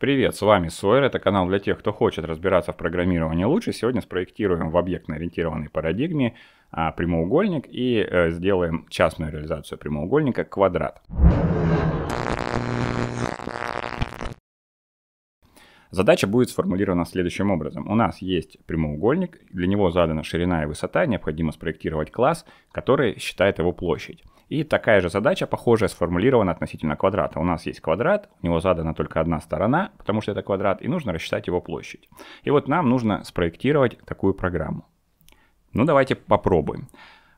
Привет, с вами Сойер, это канал для тех, кто хочет разбираться в программировании лучше. Сегодня спроектируем в объектно-ориентированной парадигме а, прямоугольник и э, сделаем частную реализацию прямоугольника квадрат. Задача будет сформулирована следующим образом. У нас есть прямоугольник, для него задана ширина и высота, необходимо спроектировать класс, который считает его площадь. И такая же задача, похожая, сформулирована относительно квадрата. У нас есть квадрат, у него задана только одна сторона, потому что это квадрат, и нужно рассчитать его площадь. И вот нам нужно спроектировать такую программу. Ну давайте попробуем.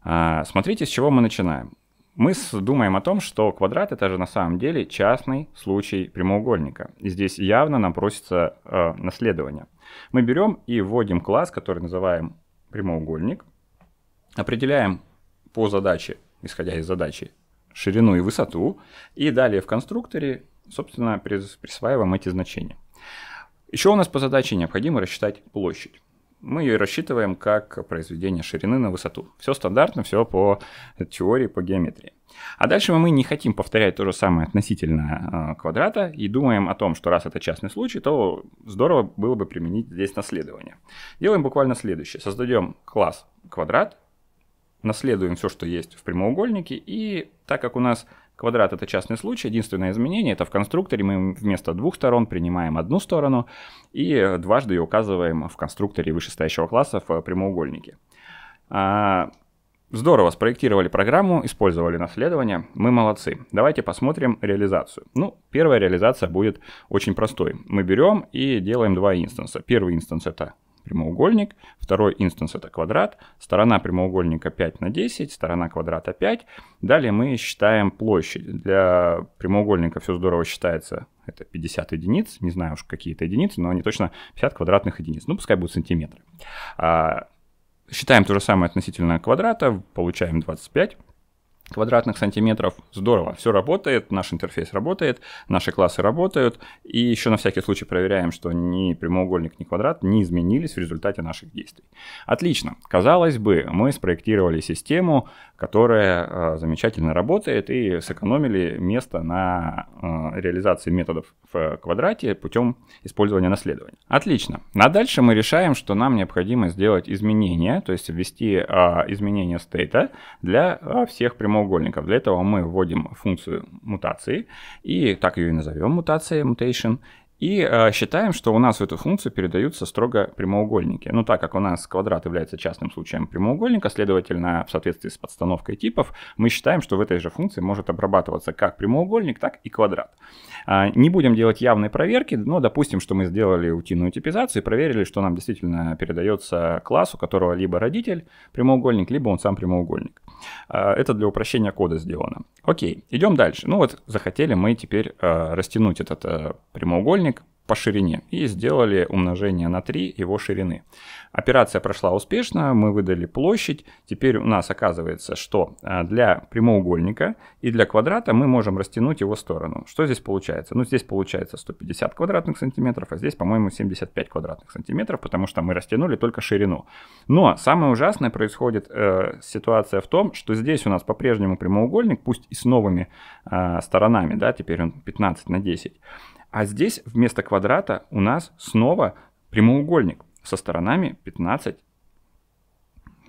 А, смотрите, с чего мы начинаем мы думаем о том, что квадрат это же на самом деле частный случай прямоугольника. И здесь явно нам просится э, наследование. Мы берем и вводим класс, который называем прямоугольник. Определяем по задаче, исходя из задачи, ширину и высоту. И далее в конструкторе, собственно, присваиваем эти значения. Еще у нас по задаче необходимо рассчитать площадь мы ее рассчитываем как произведение ширины на высоту. Все стандартно, все по теории, по геометрии. А дальше мы не хотим повторять то же самое относительно а, квадрата и думаем о том, что раз это частный случай, то здорово было бы применить здесь наследование. Делаем буквально следующее. Создаем класс квадрат, наследуем все, что есть в прямоугольнике, и так как у нас Квадрат — это частный случай, единственное изменение — это в конструкторе мы вместо двух сторон принимаем одну сторону и дважды ее указываем в конструкторе вышестоящего класса в э, прямоугольнике. А, здорово, спроектировали программу, использовали наследование, мы молодцы. Давайте посмотрим реализацию. Ну, первая реализация будет очень простой. Мы берем и делаем два инстанса. Первый инстанс это прямоугольник, второй инстанс это квадрат, сторона прямоугольника 5 на 10, сторона квадрата 5. Далее мы считаем площадь. Для прямоугольника все здорово считается, это 50 единиц, не знаю уж какие это единицы, но они точно 50 квадратных единиц, ну пускай будут сантиметры. А, считаем то же самое относительно квадрата, получаем 25 квадратных сантиметров. Здорово, все работает, наш интерфейс работает, наши классы работают, и еще на всякий случай проверяем, что ни прямоугольник, ни квадрат не изменились в результате наших действий. Отлично. Казалось бы, мы спроектировали систему, которая э, замечательно работает и сэкономили место на э, реализации методов в квадрате путем использования наследования. Отлично. А дальше мы решаем, что нам необходимо сделать изменения, то есть ввести э, изменения стейта для всех прямоугольников. Для этого мы вводим функцию мутации и так ее и назовем мутация, mutation, и э, считаем, что у нас в эту функцию передаются строго прямоугольники. Ну, так как у нас квадрат является частным случаем прямоугольника, следовательно, в соответствии с подстановкой типов, мы считаем, что в этой же функции может обрабатываться как прямоугольник, так и квадрат. Э, не будем делать явной проверки, но допустим, что мы сделали утиную типизацию и проверили, что нам действительно передается класс, у которого либо родитель прямоугольник, либо он сам прямоугольник. Э, это для упрощения кода сделано. Окей, идем дальше. Ну вот захотели мы теперь э, растянуть этот э, прямоугольник по ширине и сделали умножение на 3 его ширины. Операция прошла успешно, мы выдали площадь. Теперь у нас оказывается, что а, для прямоугольника и для квадрата мы можем растянуть его сторону. Что здесь получается? Ну, здесь получается 150 квадратных сантиметров, а здесь, по-моему, 75 квадратных сантиметров, потому что мы растянули только ширину. Но самое ужасное происходит э, ситуация в том, что здесь у нас по-прежнему прямоугольник, пусть и с новыми э, сторонами, да, теперь он 15 на 10. А здесь вместо квадрата у нас снова прямоугольник со сторонами 15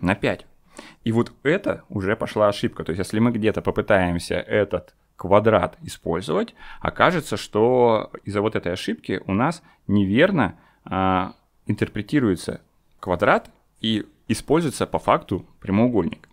на 5. И вот это уже пошла ошибка. То есть если мы где-то попытаемся этот квадрат использовать, окажется, что из-за вот этой ошибки у нас неверно а, интерпретируется квадрат и используется по факту прямоугольник.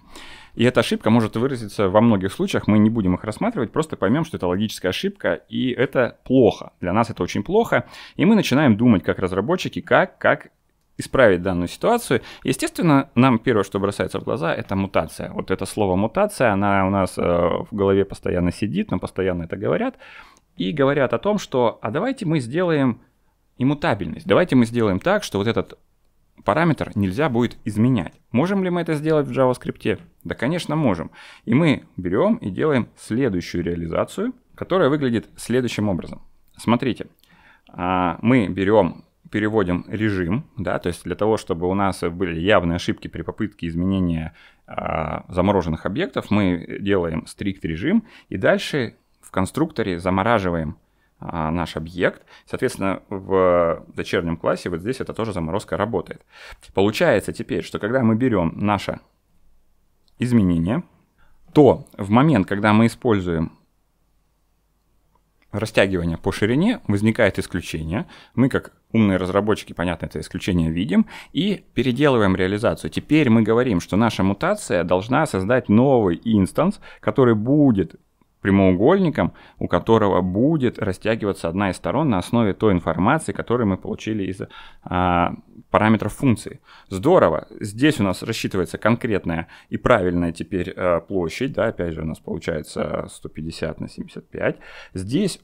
И эта ошибка может выразиться во многих случаях, мы не будем их рассматривать, просто поймем, что это логическая ошибка, и это плохо. Для нас это очень плохо, и мы начинаем думать как разработчики, как, как исправить данную ситуацию. Естественно, нам первое, что бросается в глаза, это мутация. Вот это слово мутация, она у нас э, в голове постоянно сидит, нам постоянно это говорят. И говорят о том, что а давайте мы сделаем иммутабельность. Давайте мы сделаем так, что вот этот параметр нельзя будет изменять. Можем ли мы это сделать в JavaScript? Да, конечно, можем. И мы берем и делаем следующую реализацию, которая выглядит следующим образом. Смотрите, а, мы берем переводим режим, да, то есть для того, чтобы у нас были явные ошибки при попытке изменения а, замороженных объектов, мы делаем strict режим и дальше в конструкторе замораживаем а, наш объект. Соответственно, в дочернем классе вот здесь это тоже заморозка работает. Получается теперь, что когда мы берем наше изменение, то в момент, когда мы используем растягивание по ширине, возникает исключение. Мы, как умные разработчики, понятно, это исключение видим, и переделываем реализацию. Теперь мы говорим, что наша мутация должна создать новый инстанс, который будет прямоугольником, у которого будет растягиваться одна из сторон на основе той информации, которую мы получили из а, параметров функции. Здорово. Здесь у нас рассчитывается конкретная и правильная теперь а, площадь. Да, опять же, у нас получается 150 на 75. Здесь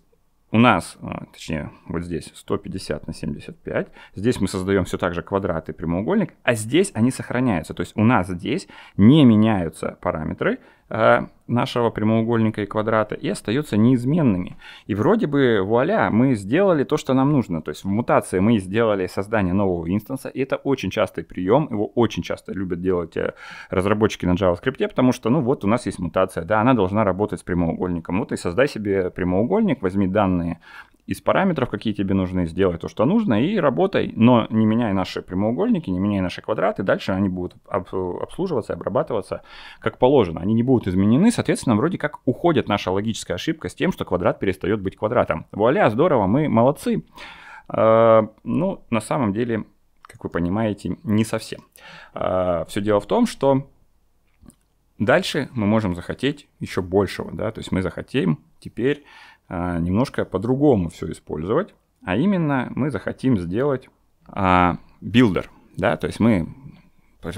у нас, а, точнее, вот здесь 150 на 75, здесь мы создаем все так же квадрат и прямоугольник, а здесь они сохраняются. То есть у нас здесь не меняются параметры, Э, нашего прямоугольника и квадрата и остаются неизменными. И вроде бы, вуаля, мы сделали то, что нам нужно. То есть в мутации мы сделали создание нового инстанса, и это очень частый прием, его очень часто любят делать э, разработчики на JavaScript, потому что, ну вот, у нас есть мутация, да, она должна работать с прямоугольником. Вот и создай себе прямоугольник, возьми данные из параметров, какие тебе нужны, сделай то, что нужно, и работай, но не меняй наши прямоугольники, не меняй наши квадраты, дальше они будут обслуживаться и обрабатываться как положено. Они не будут изменены, соответственно, вроде как уходит наша логическая ошибка с тем, что квадрат перестает быть квадратом. Вуаля, здорово, мы молодцы. А, ну, на самом деле, как вы понимаете, не совсем. А, Все дело в том, что дальше мы можем захотеть еще большего, да, то есть мы захотим теперь а, немножко по-другому все использовать. А именно мы захотим сделать а, билдер. Да? То есть мы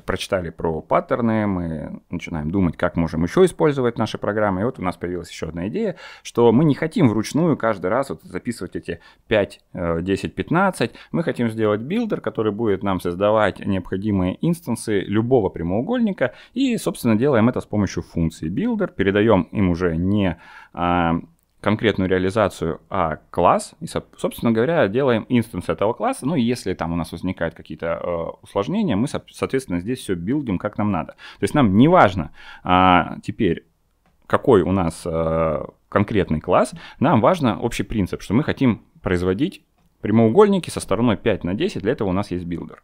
прочитали про паттерны, мы начинаем думать, как можем еще использовать наши программы. И вот у нас появилась еще одна идея, что мы не хотим вручную каждый раз вот записывать эти 5, 10, 15. Мы хотим сделать билдер, который будет нам создавать необходимые инстансы любого прямоугольника. И, собственно, делаем это с помощью функции builder. Передаем им уже не а, конкретную реализацию а класс, и, собственно говоря, делаем инстанс этого класса. Ну и если там у нас возникают какие-то э, усложнения, мы, соответственно, здесь все билдим как нам надо. То есть нам не важно а, теперь, какой у нас э, конкретный класс, нам важно общий принцип, что мы хотим производить прямоугольники со стороной 5 на 10, для этого у нас есть билдер.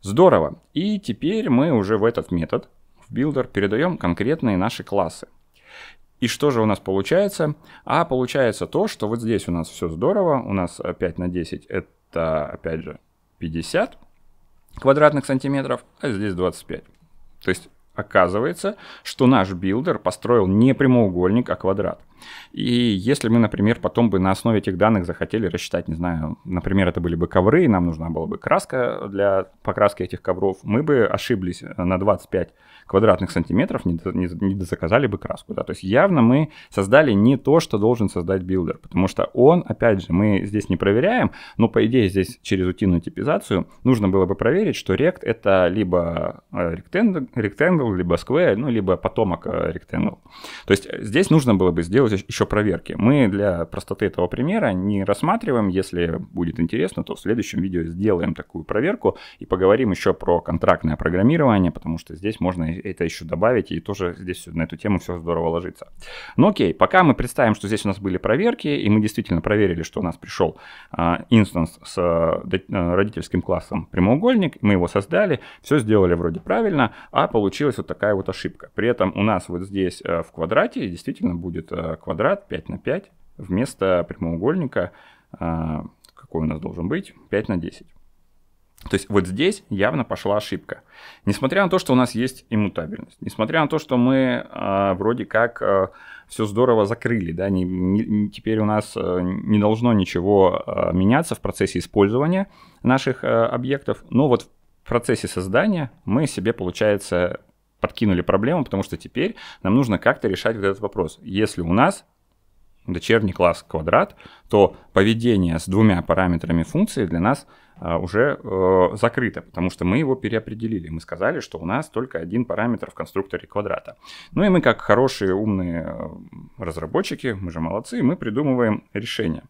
Здорово. И теперь мы уже в этот метод, в билдер, передаем конкретные наши классы. И что же у нас получается? А получается то, что вот здесь у нас все здорово, у нас 5 на 10 это, опять же, 50 квадратных сантиметров, а здесь 25. То есть оказывается, что наш билдер построил не прямоугольник, а квадрат. И если мы, например, потом бы на основе этих данных захотели рассчитать, не знаю, например, это были бы ковры, и нам нужна была бы краска для покраски этих ковров, мы бы ошиблись э, на 25 квадратных сантиметров, не, не, не заказали бы краску. Да? То есть явно мы создали не то, что должен создать билдер, потому что он, опять же, мы здесь не проверяем, но по идее здесь через утиную типизацию нужно было бы проверить, что рект это либо rectangle э, либо square, ну либо потомок rectangle. Э, то есть здесь нужно было бы сделать еще проверки. Мы для простоты этого примера не рассматриваем. Если будет интересно, то в следующем видео сделаем такую проверку и поговорим еще про контрактное программирование, потому что здесь можно это еще добавить и тоже здесь на эту тему все здорово ложится. Ну окей, пока мы представим, что здесь у нас были проверки, и мы действительно проверили, что у нас пришел а, инстанс с э, э, родительским классом прямоугольник, мы его создали, все сделали вроде правильно, а получилась вот такая вот ошибка. При этом у нас вот здесь э, в квадрате действительно будет квадрат 5 на 5 вместо прямоугольника, а, какой у нас должен быть, 5 на 10. То есть вот здесь явно пошла ошибка. Несмотря на то, что у нас есть иммутабельность, несмотря на то, что мы э, вроде как э, а, все здорово закрыли, да, не, не, теперь у нас э, не должно ничего э, меняться в процессе использования наших э, объектов, но вот в процессе создания мы себе, получается, подкинули проблему, потому что теперь нам нужно как-то решать вот этот вопрос. Если у нас дочерний класс квадрат, то поведение с двумя параметрами функции для нас а, уже э, закрыто, потому что мы его переопределили. Мы сказали, что у нас только один параметр в конструкторе квадрата. Ну и мы, как хорошие умные э, разработчики, мы же молодцы, мы придумываем решение.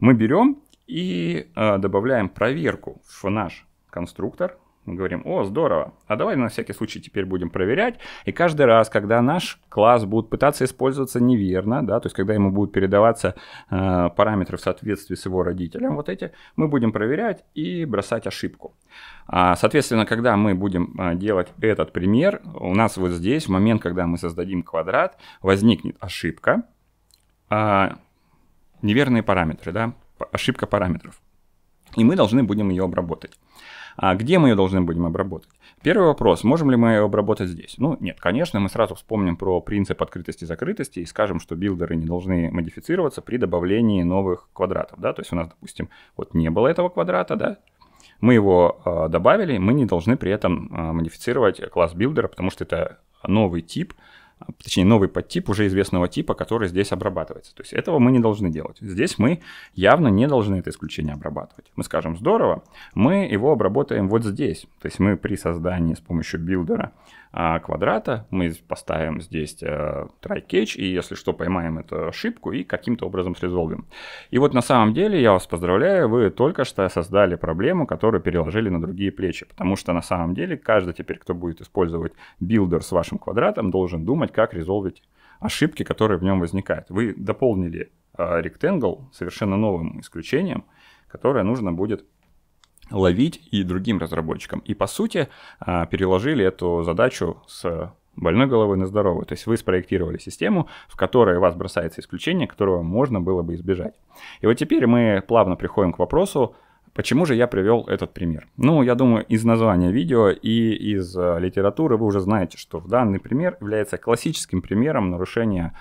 Мы берем и э, добавляем проверку в наш конструктор мы говорим, о, здорово, а давай на всякий случай теперь будем проверять. И каждый раз, когда наш класс будет пытаться использоваться неверно, да, то есть когда ему будут передаваться э, параметры в соответствии с его родителем, вот эти, мы будем проверять и бросать ошибку. А, соответственно, когда мы будем э, делать этот пример, у нас вот здесь, в момент, когда мы создадим квадрат, возникнет ошибка, э, неверные параметры, да, ошибка параметров. И мы должны будем ее обработать. А где мы ее должны будем обработать? Первый вопрос, можем ли мы ее обработать здесь? Ну, нет, конечно, мы сразу вспомним про принцип открытости и закрытости и скажем, что билдеры не должны модифицироваться при добавлении новых квадратов, да, то есть у нас, допустим, вот не было этого квадрата, да, мы его э, добавили, мы не должны при этом э, модифицировать класс билдера, потому что это новый тип, а, точнее новый подтип уже известного типа, который здесь обрабатывается. То есть этого мы не должны делать. Здесь мы явно не должны это исключение обрабатывать. Мы скажем, здорово, мы его обработаем вот здесь. То есть мы при создании с помощью билдера а, квадрата, мы поставим здесь э, try catch, и если что, поймаем эту ошибку и каким-то образом срезолвим. И вот на самом деле, я вас поздравляю, вы только что создали проблему, которую переложили на другие плечи, потому что на самом деле каждый теперь, кто будет использовать билдер с вашим квадратом, должен думать, как резолвить ошибки, которые в нем возникают. Вы дополнили э, rectangle совершенно новым исключением, которое нужно будет ловить и другим разработчикам. И по сути а, переложили эту задачу с больной головой на здоровую. То есть вы спроектировали систему, в которой у вас бросается исключение, которого можно было бы избежать. И вот теперь мы плавно приходим к вопросу, Почему же я привел этот пример? Ну, я думаю, из названия видео и из э, литературы вы уже знаете, что данный пример является классическим примером нарушения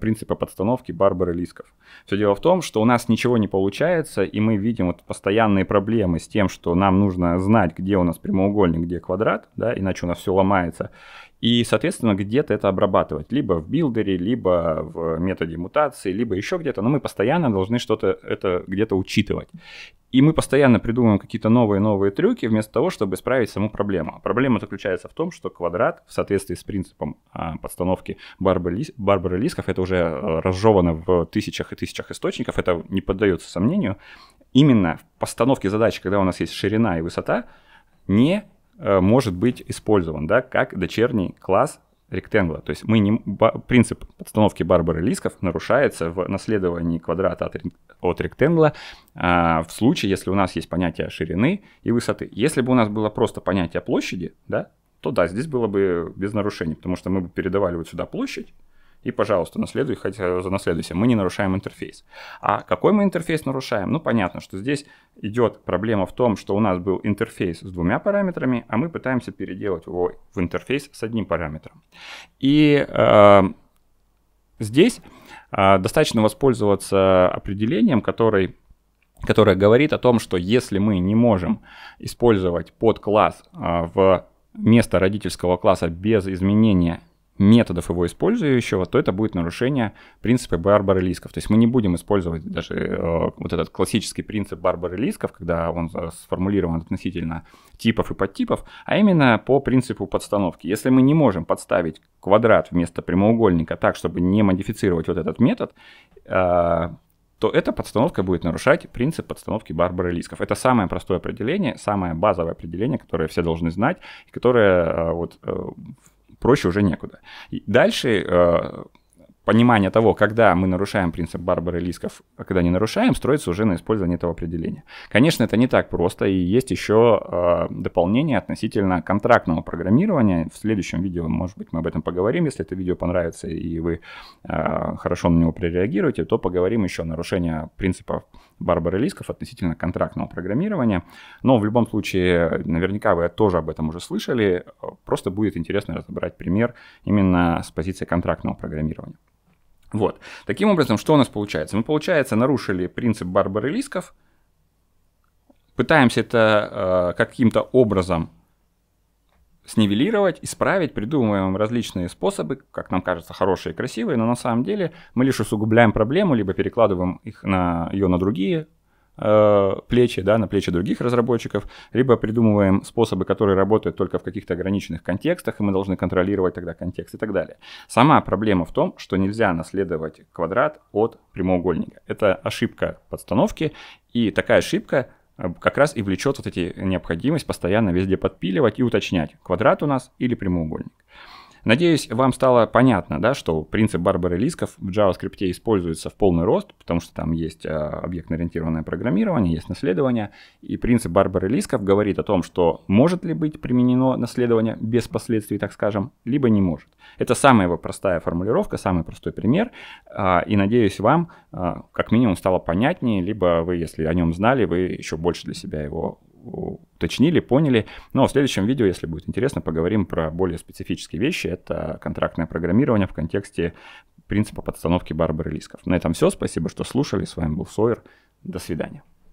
принципа подстановки Барбары Лисков. Все дело в том, что у нас ничего не получается, и мы видим вот постоянные проблемы с тем, что нам нужно знать, где у нас прямоугольник, где квадрат, да, иначе у нас все ломается. И, соответственно, где-то это обрабатывать. Либо в билдере, либо в методе мутации, либо еще где-то. Но мы постоянно должны что-то это где-то учитывать. И мы постоянно придумываем какие-то новые-новые трюки вместо того, чтобы исправить саму проблему. А проблема заключается в том, что квадрат в соответствии с принципом а, подстановки Барбары, Лисков, это уже э, разжевано в тысячах и тысячах источников, это не поддается сомнению, именно в постановке задачи, когда у нас есть ширина и высота, не э, может быть использован да, как дочерний класс ректангла. То есть мы не, ба, принцип подстановки Барбары Лисков нарушается в наследовании квадрата от, от ректангла а, в случае, если у нас есть понятие ширины и высоты. Если бы у нас было просто понятие площади, да, то да, здесь было бы без нарушений, потому что мы бы передавали вот сюда площадь, и, пожалуйста, наследуй, хотя наследуйся, мы не нарушаем интерфейс. А какой мы интерфейс нарушаем? Ну, понятно, что здесь идет проблема в том, что у нас был интерфейс с двумя параметрами, а мы пытаемся переделать его в интерфейс с одним параметром. И э, здесь э, достаточно воспользоваться определением, который которая говорит о том, что если мы не можем использовать подкласс э, в место родительского класса без изменения методов его использующего, то это будет нарушение принципа Барбары Лисков. То есть мы не будем использовать даже э, вот этот классический принцип Барбары Лисков, когда он э, сформулирован относительно типов и подтипов, а именно по принципу подстановки. Если мы не можем подставить квадрат вместо прямоугольника так, чтобы не модифицировать вот этот метод, э, то эта подстановка будет нарушать принцип подстановки Барбары Лисков. Это самое простое определение, самое базовое определение, которое все должны знать, и которое э, вот э, проще уже некуда. дальше э, понимание того, когда мы нарушаем принцип Барбары Лисков, а когда не нарушаем, строится уже на использовании этого определения. Конечно, это не так просто, и есть еще э, дополнение относительно контрактного программирования. В следующем видео, может быть, мы об этом поговорим. Если это видео понравится и вы э, хорошо на него прореагируете, то поговорим еще о нарушении принципов Барбары Лисков относительно контрактного программирования. Но в любом случае, наверняка вы тоже об этом уже слышали. Просто будет интересно разобрать пример именно с позиции контрактного программирования. Вот. Таким образом, что у нас получается? Мы, ну, получается, нарушили принцип Барбары Лисков, пытаемся это э, каким-то образом снивелировать, исправить, придумываем различные способы, как нам кажется, хорошие и красивые, но на самом деле мы лишь усугубляем проблему, либо перекладываем их на, ее на другие э, плечи, да, на плечи других разработчиков, либо придумываем способы, которые работают только в каких-то ограниченных контекстах, и мы должны контролировать тогда контекст и так далее. Сама проблема в том, что нельзя наследовать квадрат от прямоугольника. Это ошибка подстановки, и такая ошибка – Э, как раз и влечет вот эти необходимость постоянно везде подпиливать и уточнять, квадрат у нас или прямоугольник. Надеюсь, вам стало понятно, да, что принцип Барбары Лисков в JavaScript используется в полный рост, потому что там есть э, объектно-ориентированное программирование, есть наследование. И принцип Барбары Лисков говорит о том, что может ли быть применено наследование без последствий, так скажем, либо не может. Это самая его простая формулировка, самый простой пример. А, и надеюсь, вам э, как минимум стало понятнее, либо вы, если о нем знали, вы еще больше для себя его уточнили, поняли. Но в следующем видео, если будет интересно, поговорим про более специфические вещи. Это контрактное программирование в контексте принципа подстановки Барбары Лисков. На этом все. Спасибо, что слушали. С вами был Сойер. До свидания.